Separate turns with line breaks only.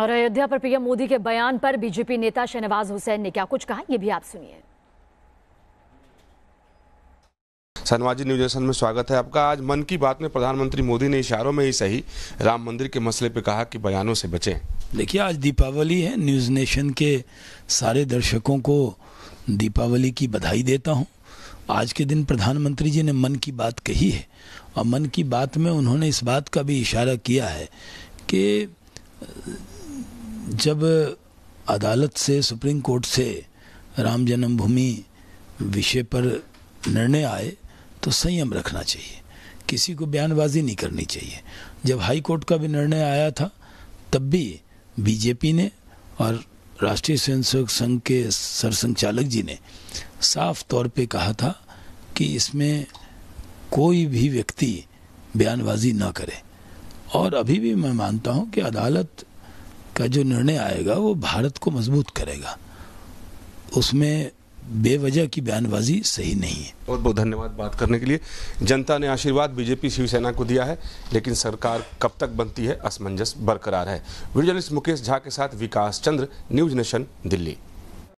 और अयोध्या पर पीएम मोदी के बयान पर बीजेपी नेता शहनवाज हुसैन ने क्या कुछ कहा ये भी आप सुनिए
सनवाजी न्यूज एसन में स्वागत है आपका आज मन की बात में प्रधानमंत्री मोदी ने इशारों में ही सही राम मंदिर के मसले पे कहा कि बयानों से बचे
देखिए आज दीपावली है न्यूज़ नेशन के सारे दर्शकों को दीपावली की बधाई देता हूँ आज के दिन प्रधानमंत्री जी ने मन की बात कही है और मन की बात में उन्होंने इस बात का भी इशारा किया है कि जब अदालत से सुप्रीम कोर्ट से राम जन्मभूमि विषय पर निर्णय आए तो संयम रखना चाहिए किसी को बयानबाजी नहीं करनी चाहिए जब हाई कोर्ट का भी निर्णय आया था तब भी बीजेपी ने और राष्ट्रीय स्वयंसेवक संघ के सरसंघचालक जी ने साफ तौर पे कहा था कि इसमें कोई भी व्यक्ति बयानबाजी ना करे और अभी भी मैं मानता हूँ कि अदालत का जो निर्णय आएगा वो भारत को मजबूत करेगा उसमें बेवजह की बयानबाजी सही नहीं है
बहुत बहुत धन्यवाद बात करने के लिए जनता ने आशीर्वाद बीजेपी शिवसेना को दिया है लेकिन सरकार कब तक बनती है असमंजस बरकरार है वीडियो मुकेश झा के साथ विकास चंद्र न्यूज नेशन दिल्ली